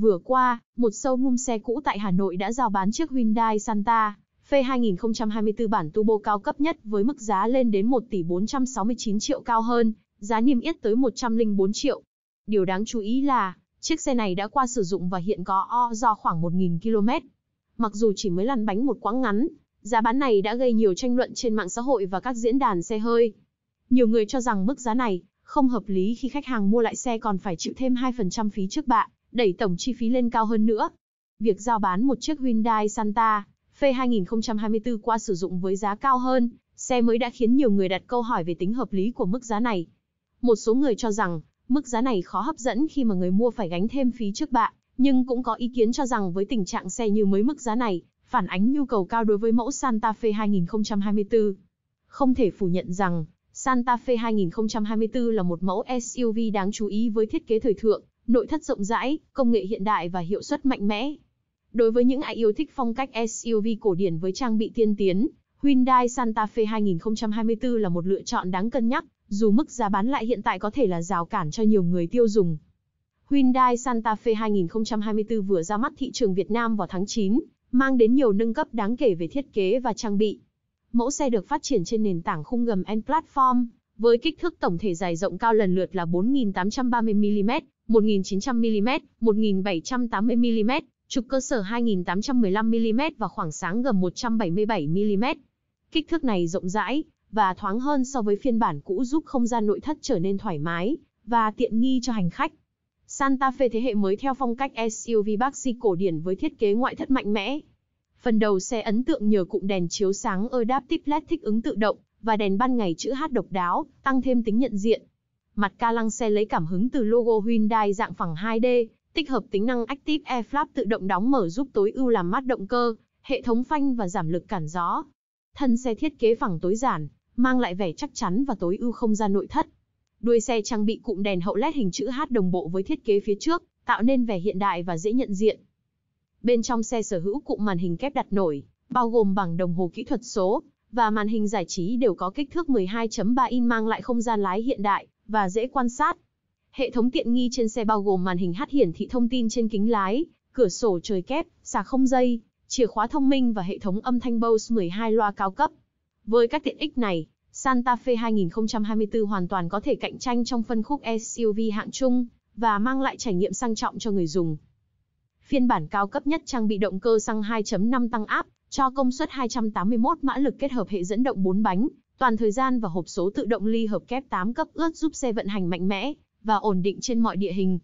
Vừa qua, một showroom xe cũ tại Hà Nội đã giao bán chiếc Hyundai Santa Fe 2024 bản turbo cao cấp nhất với mức giá lên đến 1 tỷ 469 triệu cao hơn, giá niêm yết tới 104 triệu. Điều đáng chú ý là, chiếc xe này đã qua sử dụng và hiện có o do khoảng 1.000 km. Mặc dù chỉ mới lăn bánh một quãng ngắn, giá bán này đã gây nhiều tranh luận trên mạng xã hội và các diễn đàn xe hơi. Nhiều người cho rằng mức giá này không hợp lý khi khách hàng mua lại xe còn phải chịu thêm 2% phí trước bạ đẩy tổng chi phí lên cao hơn nữa. Việc giao bán một chiếc Hyundai Santa Fe 2024 qua sử dụng với giá cao hơn, xe mới đã khiến nhiều người đặt câu hỏi về tính hợp lý của mức giá này. Một số người cho rằng, mức giá này khó hấp dẫn khi mà người mua phải gánh thêm phí trước bạ, nhưng cũng có ý kiến cho rằng với tình trạng xe như mới mức giá này, phản ánh nhu cầu cao đối với mẫu Santa Fe 2024. Không thể phủ nhận rằng, Santa Fe 2024 là một mẫu SUV đáng chú ý với thiết kế thời thượng, nội thất rộng rãi, công nghệ hiện đại và hiệu suất mạnh mẽ. Đối với những ai yêu thích phong cách SUV cổ điển với trang bị tiên tiến, Hyundai Santa Fe 2024 là một lựa chọn đáng cân nhắc, dù mức giá bán lại hiện tại có thể là rào cản cho nhiều người tiêu dùng. Hyundai Santa Fe 2024 vừa ra mắt thị trường Việt Nam vào tháng 9, mang đến nhiều nâng cấp đáng kể về thiết kế và trang bị. Mẫu xe được phát triển trên nền tảng khung gầm N-platform, với kích thước tổng thể dài rộng cao lần lượt là 4.830mm 1900mm, 1780mm, trục cơ sở 2815mm và khoảng sáng gầm 177mm. Kích thước này rộng rãi và thoáng hơn so với phiên bản cũ giúp không gian nội thất trở nên thoải mái và tiện nghi cho hành khách. Santa Fe thế hệ mới theo phong cách SUV boxy cổ điển với thiết kế ngoại thất mạnh mẽ. Phần đầu xe ấn tượng nhờ cụm đèn chiếu sáng Adaptive LED thích ứng tự động và đèn ban ngày chữ H độc đáo, tăng thêm tính nhận diện. Mặt ca lăng xe lấy cảm hứng từ logo Hyundai dạng phẳng 2D, tích hợp tính năng Active Air Flap tự động đóng mở giúp tối ưu làm mát động cơ, hệ thống phanh và giảm lực cản gió. Thân xe thiết kế phẳng tối giản, mang lại vẻ chắc chắn và tối ưu không gian nội thất. Đuôi xe trang bị cụm đèn hậu LED hình chữ H đồng bộ với thiết kế phía trước, tạo nên vẻ hiện đại và dễ nhận diện. Bên trong xe sở hữu cụm màn hình kép đặt nổi, bao gồm bảng đồng hồ kỹ thuật số và màn hình giải trí đều có kích thước 12.3 inch mang lại không gian lái hiện đại và dễ quan sát. Hệ thống tiện nghi trên xe bao gồm màn hình hát hiển thị thông tin trên kính lái, cửa sổ trời kép, xà không dây, chìa khóa thông minh và hệ thống âm thanh Bose 12 loa cao cấp. Với các tiện ích này, Santa Fe 2024 hoàn toàn có thể cạnh tranh trong phân khúc SUV hạng trung và mang lại trải nghiệm sang trọng cho người dùng. Phiên bản cao cấp nhất trang bị động cơ xăng 2.5 tăng áp cho công suất 281 mã lực kết hợp hệ dẫn động 4 bánh Toàn thời gian và hộp số tự động ly hợp kép 8 cấp ướt giúp xe vận hành mạnh mẽ và ổn định trên mọi địa hình.